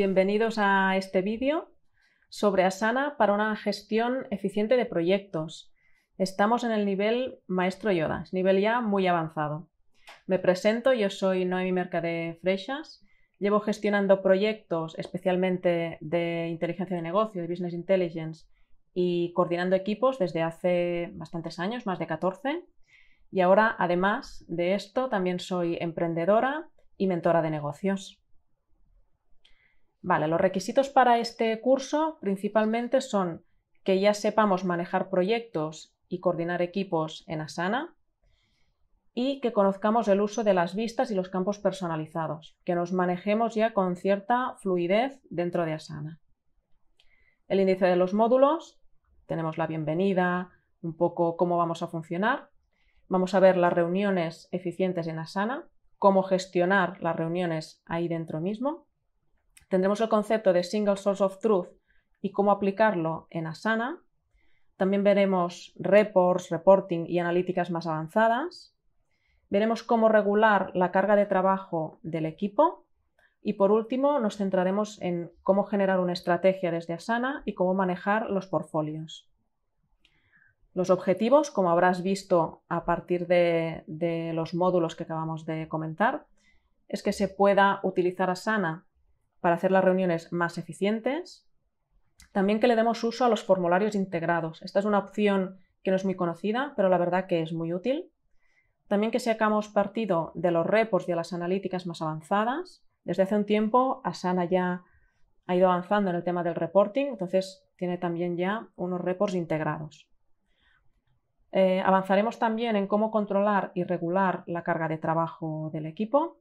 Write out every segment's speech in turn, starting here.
bienvenidos a este vídeo sobre Asana para una gestión eficiente de proyectos. Estamos en el nivel Maestro Yoda, nivel ya muy avanzado. Me presento, yo soy Noemi Mercade Freixas, llevo gestionando proyectos especialmente de inteligencia de negocio, de business intelligence y coordinando equipos desde hace bastantes años, más de 14. Y ahora, además de esto, también soy emprendedora y mentora de negocios. Vale, los requisitos para este curso principalmente son que ya sepamos manejar proyectos y coordinar equipos en Asana y que conozcamos el uso de las vistas y los campos personalizados, que nos manejemos ya con cierta fluidez dentro de Asana. El índice de los módulos, tenemos la bienvenida, un poco cómo vamos a funcionar. Vamos a ver las reuniones eficientes en Asana, cómo gestionar las reuniones ahí dentro mismo Tendremos el concepto de Single Source of Truth y cómo aplicarlo en Asana. También veremos reports, reporting y analíticas más avanzadas. Veremos cómo regular la carga de trabajo del equipo. Y por último, nos centraremos en cómo generar una estrategia desde Asana y cómo manejar los portfolios. Los objetivos, como habrás visto a partir de, los módulos que acabamos de comentar, es que se pueda utilizar Asana para hacer las reuniones más eficientes. También que le demos uso a los formularios integrados. Esta es una opción que no es muy conocida, pero la verdad que es muy útil. También que sacamos partido de los reports y de las analíticas más avanzadas. Desde hace un tiempo, Asana ya ha ido avanzando en el tema del reporting, entonces tiene también ya unos reports integrados. Eh, avanzaremos también en cómo controlar y regular la carga de trabajo del equipo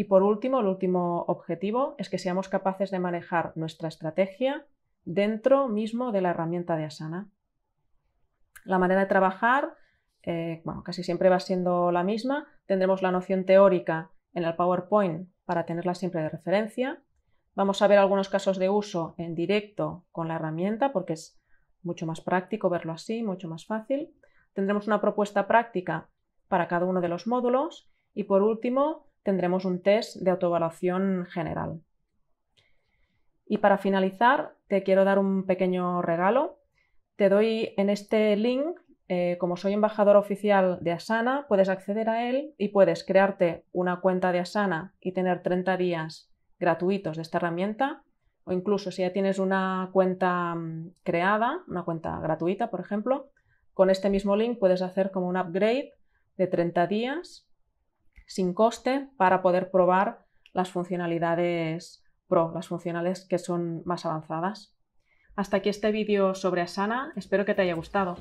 y por último, el último objetivo es que seamos capaces de manejar nuestra estrategia dentro mismo de la herramienta de Asana. La manera de trabajar, eh, casi siempre va siendo la misma. Tendremos la noción teórica en el PowerPoint para tenerla siempre de referencia. Vamos a ver algunos casos de uso en directo con la herramienta porque es mucho más práctico verlo así, mucho más fácil. Tendremos una propuesta práctica para cada uno de los módulos y por último tendremos un test de autoevaluación general. Y para finalizar, te quiero dar un pequeño regalo. Te doy en este link, eh, como soy embajador oficial de Asana, puedes acceder a él y puedes crearte una cuenta de Asana y tener 30 días gratuitos de esta herramienta. O incluso si ya tienes una cuenta mm, creada, una cuenta gratuita, por ejemplo, con este mismo link puedes hacer como un upgrade de 30 días sin coste para poder probar las funcionalidades Pro, las funcionales que son más avanzadas. Hasta aquí este vídeo sobre Asana, espero que te haya gustado.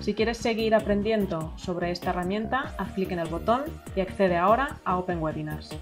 Si quieres seguir aprendiendo sobre esta herramienta, haz clic en el botón y accede ahora a Open Webinars.